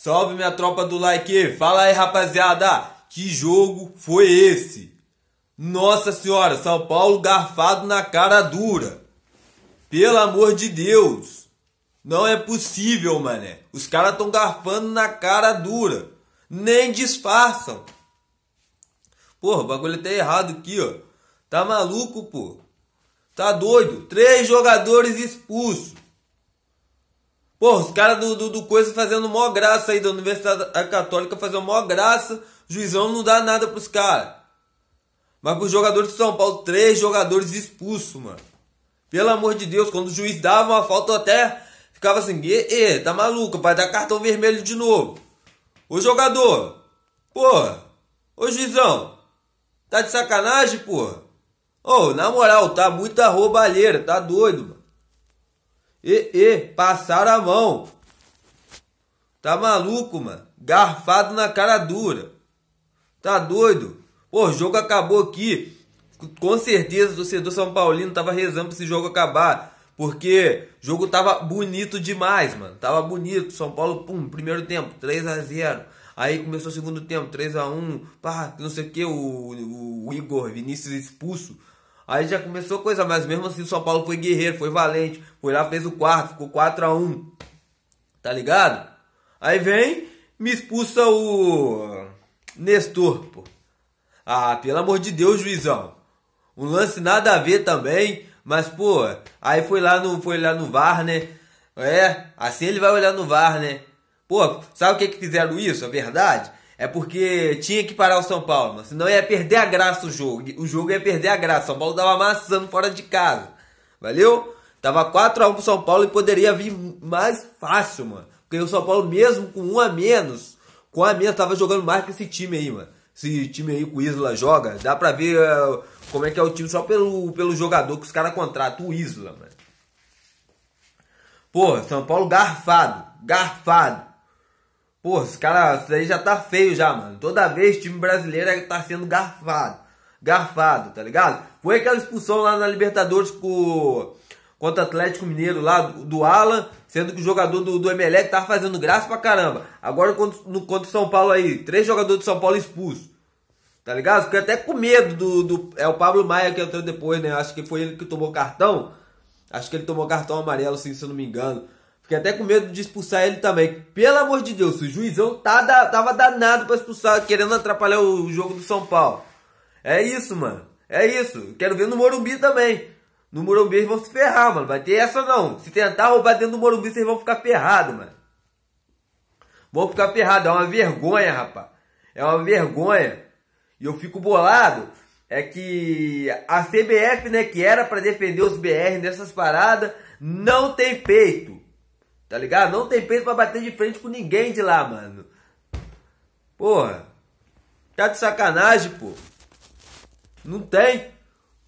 Salve minha tropa do like! Fala aí, rapaziada! Que jogo foi esse? Nossa senhora, São Paulo garfado na cara dura. Pelo amor de Deus. Não é possível, mané. Os caras estão garfando na cara dura. Nem disfarçam. Porra, o bagulho tá errado aqui, ó. Tá maluco, pô. Tá doido. Três jogadores expulsos. Porra, os caras do, do, do, Coisa fazendo mó graça aí da Universidade Católica fazendo mó graça. Juizão não dá nada pros caras. Mas pros jogadores de São Paulo, três jogadores expulsos, mano. Pelo amor de Deus, quando o juiz dava uma falta, eu até ficava assim: e, e tá maluco, vai dar cartão vermelho de novo. Ô jogador, porra, ô juizão, tá de sacanagem, porra? Ô, na moral, tá muita roubalheira, tá doido, mano. E, e, passaram a mão. Tá maluco, mano? Garfado na cara dura. Tá doido? Pô, o jogo acabou aqui. Com certeza o torcedor São Paulino tava rezando pra esse jogo acabar. Porque o jogo tava bonito demais, mano. Tava bonito. São Paulo, pum, primeiro tempo, 3 a 0 Aí começou o segundo tempo, 3 a 1 pá, não sei o que, o, o Igor Vinícius expulso. Aí já começou coisa, mas mesmo assim o São Paulo foi guerreiro, foi valente. Foi lá, fez o quarto, ficou 4 a 1 Tá ligado? Aí vem, me expulsa o Nestor, pô. Ah, pelo amor de Deus, juizão. Um lance nada a ver também, mas pô, aí foi lá no foi lá no VAR, né? É, assim ele vai olhar no VAR, né? Pô, sabe o que que fizeram isso? É verdade? É porque tinha que parar o São Paulo, mano. senão ia perder a graça o jogo. O jogo ia perder a graça. São Paulo tava amassando fora de casa. Valeu? Tava 4x1 pro São Paulo e poderia vir mais fácil, mano. Porque o São Paulo, mesmo com um a menos, com um a menos, tava jogando mais que esse time aí, mano. Esse time aí com o Isla joga. Dá pra ver uh, como é que é o time só pelo, pelo jogador que os caras contratam, o Isla, mano. Pô, São Paulo garfado, garfado. Pô, os caras, isso aí já tá feio já, mano. Toda vez time brasileiro é tá sendo garfado. Garfado, tá ligado? Foi aquela expulsão lá na Libertadores com contra o Atlético Mineiro lá do Alan, sendo que o jogador do, do Emelec tava tá fazendo graça pra caramba. Agora no, contra o São Paulo aí, três jogadores do São Paulo expulsos. Tá ligado? Fiquei até com medo do, do. É o Pablo Maia que entrou depois, né? Acho que foi ele que tomou cartão. Acho que ele tomou cartão amarelo, sim, se eu não me engano. Fiquei até com medo de expulsar ele também. Pelo amor de Deus, o juizão tá da, tava danado pra expulsar, querendo atrapalhar o jogo do São Paulo. É isso, mano. É isso. Quero ver no Morumbi também. No Morumbi eles vão se ferrar, mano. Vai ter essa não. Se tentar roubar dentro do Morumbi, vocês vão ficar ferrados, mano. Vão ficar ferrados. É uma vergonha, rapaz. É uma vergonha. E eu fico bolado. É que a CBF, né, que era para defender os BR nessas paradas, não tem peito. Tá ligado? Não tem peito para bater de frente com ninguém de lá, mano. Porra. Tá de sacanagem, pô. Não tem.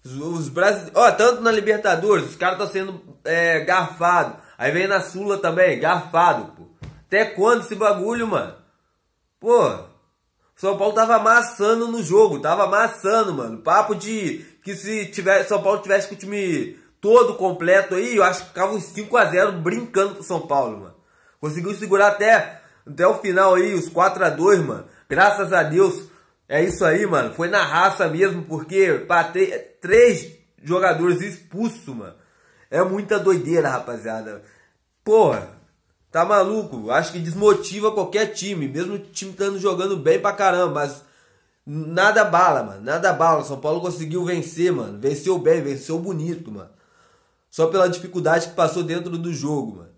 Os, os brasileiros. Ó, tanto na Libertadores, os caras estão tá sendo é, garfado. Aí vem na Sula também, garfado, pô. Até quando esse bagulho, mano? Pô. São Paulo tava amassando no jogo, tava amassando, mano. Papo de que se tiver, São Paulo tivesse com o time todo completo aí, eu acho que ficava uns 5 a 0 brincando com o São Paulo, mano. Conseguiu segurar até, até o final aí, os 4 a 2 mano. Graças a Deus, é isso aí, mano. Foi na raça mesmo, porque para três jogadores expulsos, mano. É muita doideira, rapaziada. Porra, tá maluco? Acho que desmotiva qualquer time, mesmo o time estando jogando bem pra caramba, mas nada bala, mano. Nada bala. São Paulo conseguiu vencer, mano. Venceu bem, venceu bonito, mano. Só pela dificuldade que passou dentro do jogo, mano.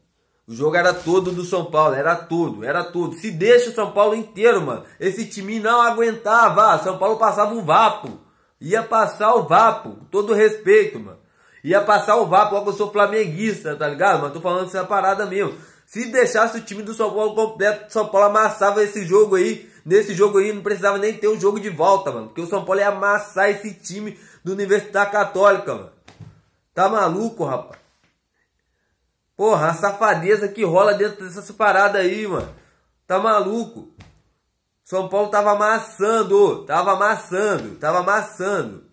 O jogo era todo do São Paulo, era todo, era todo. Se deixa o São Paulo inteiro, mano. Esse time não aguentava. São Paulo passava um vapo. Ia passar o vapo, com todo respeito, mano. Ia passar o vapo, que eu sou flamenguista, tá ligado? Mas tô falando essa parada mesmo. Se deixasse o time do São Paulo completo, o São Paulo amassava esse jogo aí. Nesse jogo aí não precisava nem ter um jogo de volta, mano. Porque o São Paulo ia amassar esse time do Universidade Católica, mano. Tá maluco, rapaz? Porra, a safadeza que rola dentro dessa parada aí, mano. Tá maluco? São Paulo tava amassando, tava amassando, tava amassando.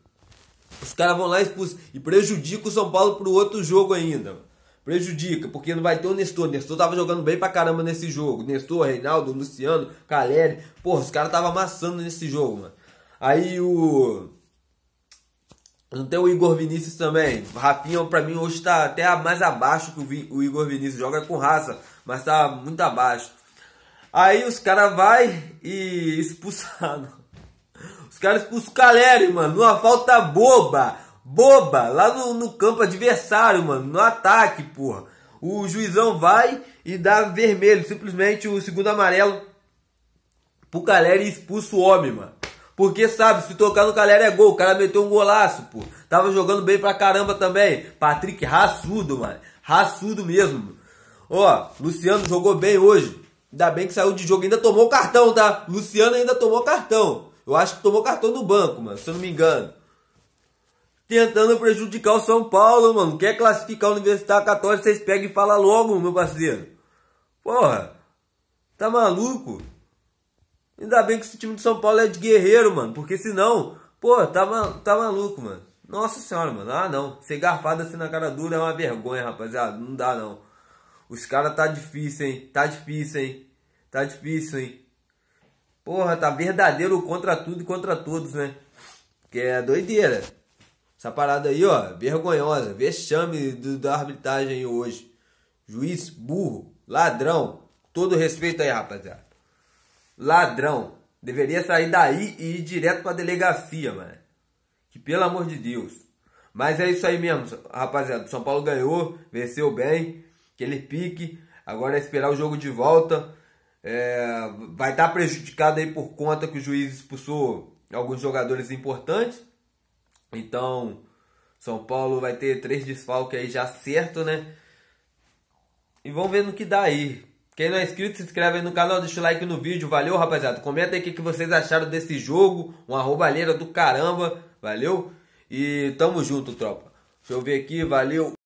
Os caras vão lá e prejudica o São Paulo pro outro jogo ainda. Prejudica, porque não vai ter o Nestor. Nestor tava jogando bem pra caramba nesse jogo. Nestor, Reinaldo, Luciano, Caleri. Porra, os caras tava amassando nesse jogo, mano. Aí o. Não tem o Igor Vinícius também. Rafinha, para mim, hoje está até mais abaixo que o, o Igor Vinícius. Joga com raça, mas está muito abaixo. Aí os caras vai e expulsaram. Os caras expulsam o Caleri, mano. Numa falta boba. Boba. Lá no, no campo adversário, mano. No ataque, porra. O juizão vai e dá vermelho. Simplesmente o segundo amarelo pro Caleri e expulsa o homem, mano. Porque, sabe, se tocar no Calera é gol. O cara meteu um golaço, pô. Tava jogando bem pra caramba também. Patrick, raçudo, mano. Raçudo mesmo. Ó, Luciano jogou bem hoje. Ainda bem que saiu de jogo. Ainda tomou cartão, tá? Luciano ainda tomou cartão. Eu acho que tomou cartão do banco, mano. Se eu não me engano tentando prejudicar o São Paulo, mano. Quer classificar o Universitário 14? vocês pegam e falam logo, meu parceiro. Porra, tá maluco? Ainda bem que esse time do São Paulo é de guerreiro, mano. Porque senão, pô, tá, tá maluco, mano. Nossa senhora, mano. Ah, não. Ser garfado assim na cara dura é uma vergonha, rapaziada. Não dá, não. Os caras tá difícil, hein? Tá difícil, hein? Tá difícil, hein? Porra, tá verdadeiro contra tudo e contra todos, né? Que é doideira. Essa parada aí, ó, vergonhosa. Vexame do, da arbitragem hoje. Juiz burro, ladrão. Todo respeito aí, rapaziada. Ladrão. Deveria sair daí e ir direto para a delegacia, mano. Que pelo amor de Deus. Mas é isso aí mesmo, rapaziada. São Paulo ganhou, venceu bem. Aquele pique. Agora é esperar o jogo de volta. É, vai estar tá prejudicado aí por conta que o juiz expulsou alguns jogadores importantes. Então, São Paulo vai ter três desfalques aí já certo, né? E vamos ver no que dá aí. Quem não é inscrito, se inscreve aí no canal, deixa o like no vídeo. Valeu, rapaziada. Comenta aí o que vocês acharam desse jogo. Uma roubalheira do caramba. Valeu. E tamo junto, tropa. Deixa eu ver aqui. Valeu.